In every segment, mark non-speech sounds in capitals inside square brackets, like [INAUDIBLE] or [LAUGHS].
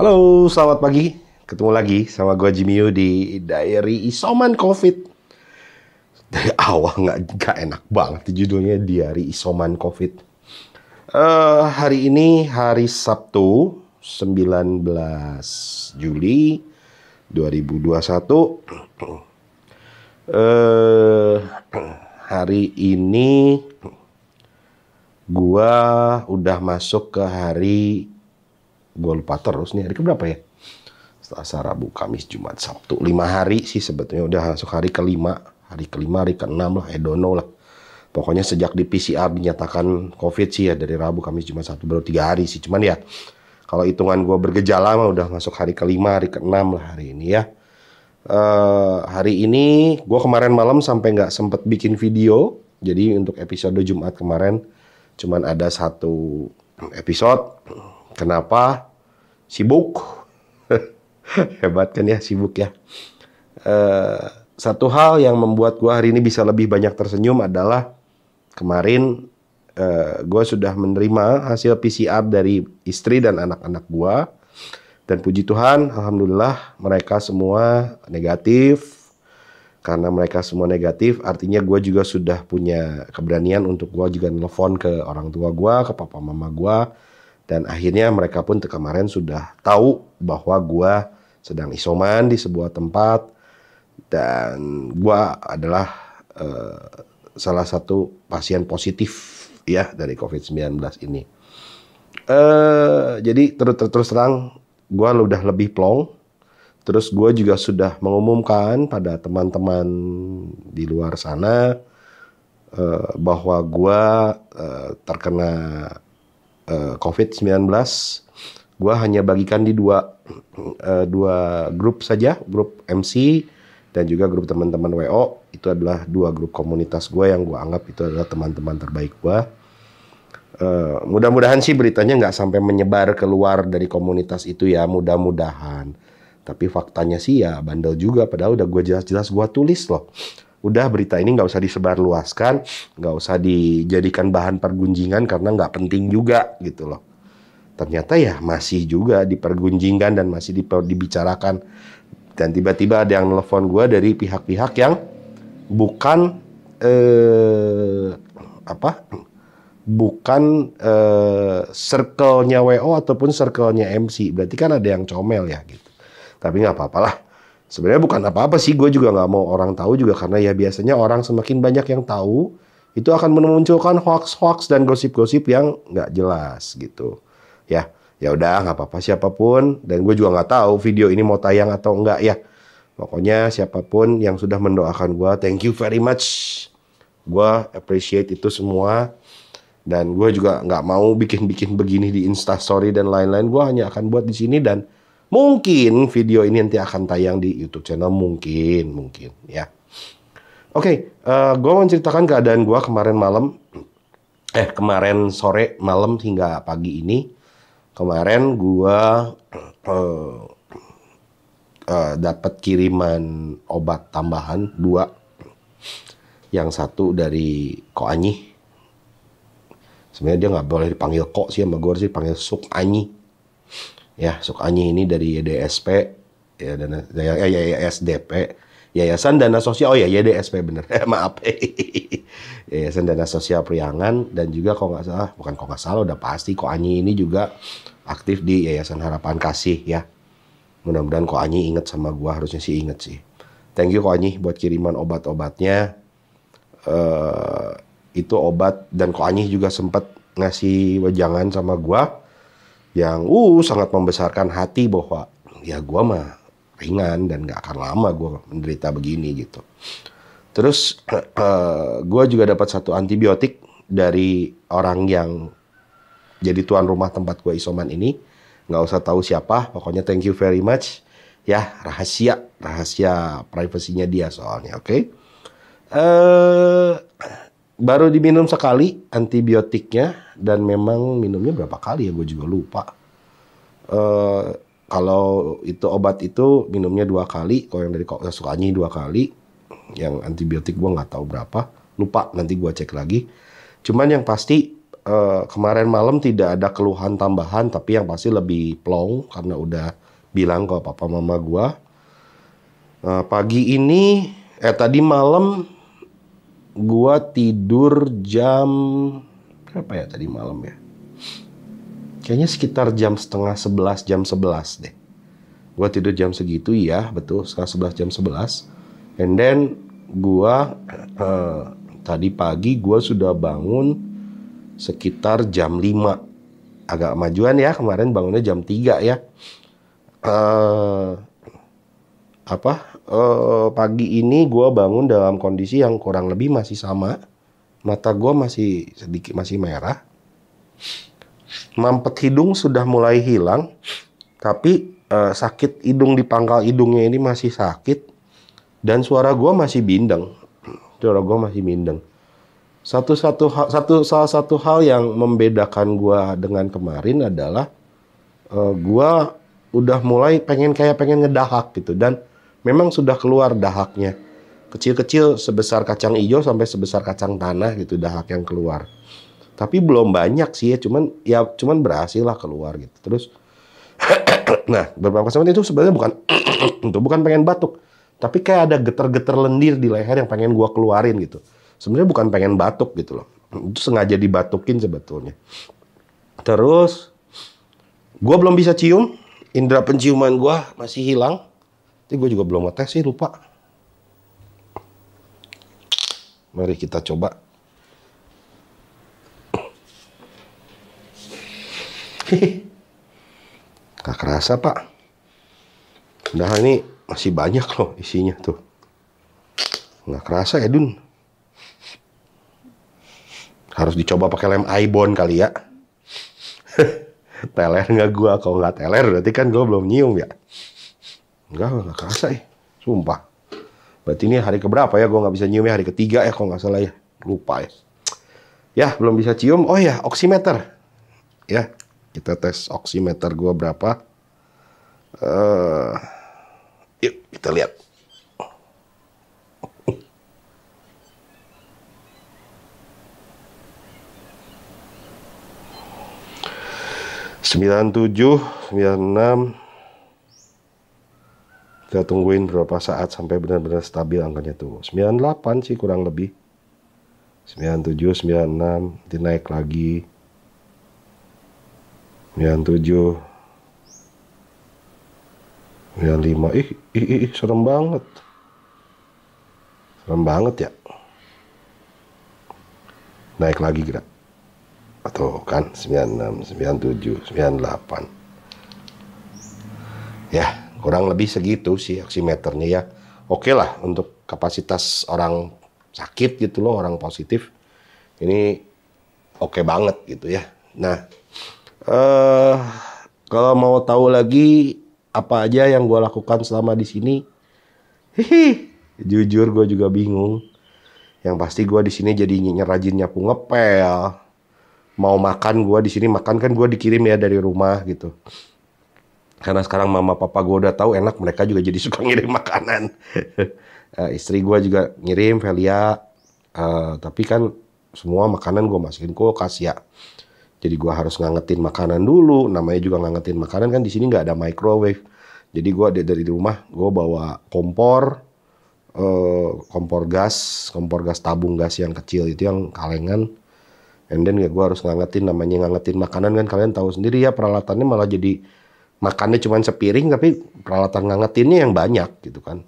Halo, selamat pagi. Ketemu lagi sama gue Jimio di Diary Isoman Covid. Dari awal nggak nggak enak banget judulnya Diary Isoman Covid. Uh, hari ini hari Sabtu 19 Juli 2021. Uh, eh, hari ini gua udah masuk ke hari gue lupa terus nih hari keberapa ya? Selasa, Rabu, Kamis, Jumat, Sabtu. Lima hari sih sebetulnya udah masuk hari kelima, hari kelima, hari keenam lah, I don't know lah. Pokoknya sejak di PCR dinyatakan COVID sih ya dari Rabu, Kamis, Jumat, Sabtu baru tiga hari sih. Cuman ya kalau hitungan gue bergejala mah udah masuk hari kelima, hari keenam lah hari ini ya. Uh, hari ini gue kemarin malam sampai nggak sempet bikin video. Jadi untuk episode Jumat kemarin cuman ada satu episode Kenapa? Sibuk. [LAUGHS] Hebat kan ya, sibuk ya. Uh, satu hal yang membuat gue hari ini bisa lebih banyak tersenyum adalah kemarin uh, eh, gue sudah menerima hasil PCR dari istri dan anak-anak gue. Dan puji Tuhan, Alhamdulillah mereka semua negatif. Karena mereka semua negatif, artinya gue juga sudah punya keberanian untuk gue juga nelfon ke orang tua gue, ke papa mama gue. Dan akhirnya mereka pun kemarin sudah tahu bahwa gue sedang isoman di sebuah tempat dan gue adalah uh, salah satu pasien positif ya dari COVID-19 ini. Uh, jadi terus terus terang gue udah lebih plong. Terus gue juga sudah mengumumkan pada teman-teman di luar sana uh, bahwa gue uh, terkena uh, COVID-19 gue hanya bagikan di dua uh, dua grup saja, grup MC dan juga grup teman-teman WO. Itu adalah dua grup komunitas gue yang gue anggap itu adalah teman-teman terbaik gue. Uh, mudah-mudahan sih beritanya nggak sampai menyebar keluar dari komunitas itu ya, mudah-mudahan. Tapi faktanya sih ya bandel juga, padahal udah gue jelas-jelas gue tulis loh udah berita ini nggak usah disebarluaskan, nggak usah dijadikan bahan pergunjingan karena nggak penting juga gitu loh. Ternyata ya masih juga dipergunjingkan dan masih dibicarakan. Dan tiba-tiba ada yang nelfon gue dari pihak-pihak yang bukan eh, apa bukan eh, circle-nya WO ataupun circle-nya MC. Berarti kan ada yang comel ya gitu. Tapi nggak apa-apalah Sebenarnya bukan apa-apa sih, gue juga nggak mau orang tahu juga karena ya biasanya orang semakin banyak yang tahu itu akan memunculkan hoax-hoax dan gosip-gosip yang nggak jelas gitu. Ya, ya udah nggak apa-apa siapapun dan gue juga nggak tahu video ini mau tayang atau enggak ya. Pokoknya siapapun yang sudah mendoakan gue, thank you very much. Gue appreciate itu semua dan gue juga nggak mau bikin-bikin begini di Instastory dan lain-lain. Gue hanya akan buat di sini dan Mungkin video ini nanti akan tayang di YouTube channel, mungkin, mungkin ya. Oke, okay, uh, eh, gue mau ceritakan keadaan gue kemarin malam, eh kemarin sore, malam hingga pagi ini. Kemarin gue uh, uh, eh, dapat kiriman obat tambahan dua, yang satu dari anyi. sebenarnya dia nggak boleh dipanggil kok sih sama gue sih panggil suk anyi ya Sukanyi ini dari YDSP ya dana ya, ya, ya, ya SDP Yayasan Dana Sosial oh ya YDSP bener [LAUGHS] maaf [LAUGHS] Yayasan Dana Sosial Priangan dan juga kalau nggak salah bukan kalau nggak salah udah pasti kok Anyi ini juga aktif di Yayasan Harapan Kasih ya mudah-mudahan kok Anyi inget sama gua harusnya sih inget sih thank you kok Anyi buat kiriman obat-obatnya uh, itu obat dan kok Anyi juga sempat ngasih wejangan sama gua yang uh sangat membesarkan hati bahwa ya gue mah ringan dan gak akan lama gue menderita begini gitu. Terus uh, [CLEARS THROAT] eh, gue juga dapat satu antibiotik dari orang yang jadi tuan rumah tempat gue isoman ini. Gak usah tahu siapa, pokoknya thank you very much. Ya rahasia, rahasia privasinya dia soalnya, oke? Okay? Uh, eh, baru diminum sekali antibiotiknya dan memang minumnya berapa kali ya gue juga lupa. Uh, kalau itu obat itu minumnya dua kali, kalau yang dari Sukanyi dua kali, yang antibiotik gue nggak tahu berapa, lupa nanti gue cek lagi. Cuman yang pasti uh, kemarin malam tidak ada keluhan tambahan, tapi yang pasti lebih plong karena udah bilang ke papa mama gue. Uh, pagi ini, eh tadi malam gua tidur jam berapa ya tadi malam ya? Kayaknya sekitar jam setengah sebelas, jam sebelas deh. Gua tidur jam segitu ya, betul setengah sebelas jam sebelas. And then gua uh, tadi pagi gua sudah bangun sekitar jam lima agak majuan ya kemarin bangunnya jam tiga ya. Uh, apa uh, pagi ini gue bangun dalam kondisi yang kurang lebih masih sama mata gue masih sedikit masih merah mampet hidung sudah mulai hilang tapi uh, sakit hidung di pangkal hidungnya ini masih sakit dan suara gue masih bindeng suara gue masih bindeng satu-satu satu salah satu hal yang membedakan gue dengan kemarin adalah uh, eh, gue udah mulai pengen kayak pengen ngedahak gitu dan memang sudah keluar dahaknya. Kecil-kecil sebesar kacang hijau sampai sebesar kacang tanah gitu dahak yang keluar. Tapi belum banyak sih ya, cuman ya cuman berhasil lah keluar gitu. Terus [CLEARS THROAT] nah, beberapa kesempatan itu sebenarnya bukan itu [CLEARS THROAT] bukan pengen batuk, tapi kayak ada geter-geter lendir di leher yang pengen gua keluarin gitu. Sebenarnya bukan pengen batuk gitu loh. Itu sengaja dibatukin sebetulnya. Terus gua belum bisa cium, indera penciuman gua masih hilang tapi gue juga belum ngetes sih, lupa. Mari kita coba. [COUGHS] Gak kerasa, Pak. Nah, ini masih banyak loh isinya tuh. Gak kerasa, ya dun? Harus dicoba pakai lem Ibon kali ya. [LAUGHS] teler nggak gua? Kalau nggak teler, berarti kan gua belum nyium ya. Enggak, enggak kerasa ya. Sumpah. Berarti ini hari keberapa ya? Gue nggak bisa nyium ya. Hari ketiga ya kalau nggak salah ya. Lupa ya. Ya, belum bisa cium. Oh ya, oximeter. Ya, kita tes oximeter gue berapa. Uh, yuk, kita lihat. Sembilan tujuh, sembilan enam, kita tungguin berapa saat sampai benar-benar stabil angkanya tuh 98 sih kurang lebih 97 96 nanti naik lagi 97 95 ih ih ih ih serem banget serem banget ya naik lagi gerak atau kan 96 97 98 ya yeah. Kurang lebih segitu sih oximeternya ya. Oke okay lah untuk kapasitas orang sakit gitu loh, orang positif. Ini oke okay banget gitu ya. Nah, uh, kalau mau tahu lagi apa aja yang gue lakukan selama di sini, hihi, jujur gue juga bingung. Yang pasti gue di sini jadi rajin nyapu ngepel. Mau makan gue di sini makan kan gue dikirim ya dari rumah gitu. Karena sekarang mama papa gue udah tahu enak, mereka juga jadi [LAUGHS] suka ngirim makanan. uh, [LAUGHS] istri gue juga ngirim Velia, uh, tapi kan semua makanan gue masukin kulkas ya. Jadi gue harus ngangetin makanan dulu. Namanya juga ngangetin makanan kan di sini nggak ada microwave. Jadi gue dari rumah gue bawa kompor, uh, kompor gas, kompor gas tabung gas yang kecil itu yang kalengan. And then ya gue harus ngangetin namanya ngangetin makanan kan kalian tahu sendiri ya peralatannya malah jadi makannya cuma sepiring tapi peralatan ngangetinnya yang banyak gitu kan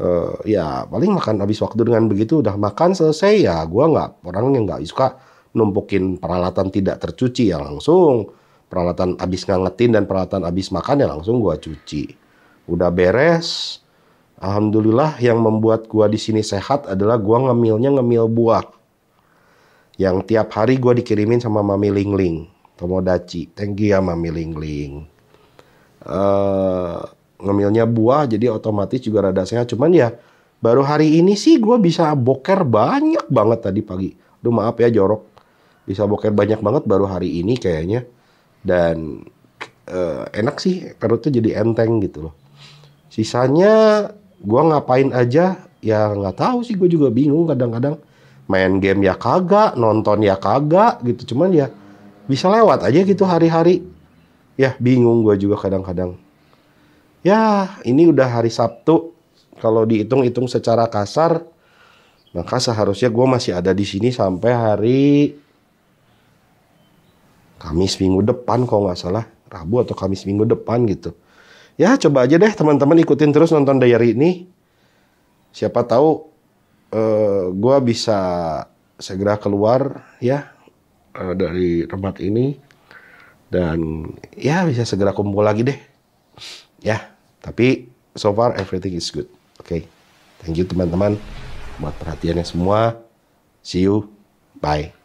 uh, ya paling makan habis waktu dengan begitu udah makan selesai ya gue nggak orang yang nggak suka numpukin peralatan tidak tercuci ya langsung peralatan habis ngangetin dan peralatan habis makan ya langsung gue cuci udah beres alhamdulillah yang membuat gue di sini sehat adalah gue ngemilnya ngemil buah yang tiap hari gue dikirimin sama mami Lingling Tomodachi thank you ya mami Lingling Eh, ngemilnya buah jadi otomatis juga rada sehat cuman ya baru hari ini sih gue bisa boker banyak banget tadi pagi aduh maaf ya jorok bisa boker banyak banget baru hari ini kayaknya dan uh, enak sih perutnya jadi enteng gitu loh sisanya gue ngapain aja ya nggak tahu sih gue juga bingung kadang-kadang main game ya kagak nonton ya kagak gitu cuman ya bisa lewat aja gitu hari-hari ya bingung gue juga kadang-kadang. Ya ini udah hari Sabtu, kalau dihitung-hitung secara kasar, maka seharusnya gue masih ada di sini sampai hari Kamis minggu depan kalau nggak salah, Rabu atau Kamis minggu depan gitu. Ya coba aja deh teman-teman ikutin terus nonton diary ini. Siapa tahu uh, eh, gue bisa segera keluar ya eh, dari tempat ini dan ya bisa segera kumpul lagi deh. Ya, tapi so far everything is good. Oke. Okay. Thank you teman-teman buat perhatiannya semua. See you. Bye.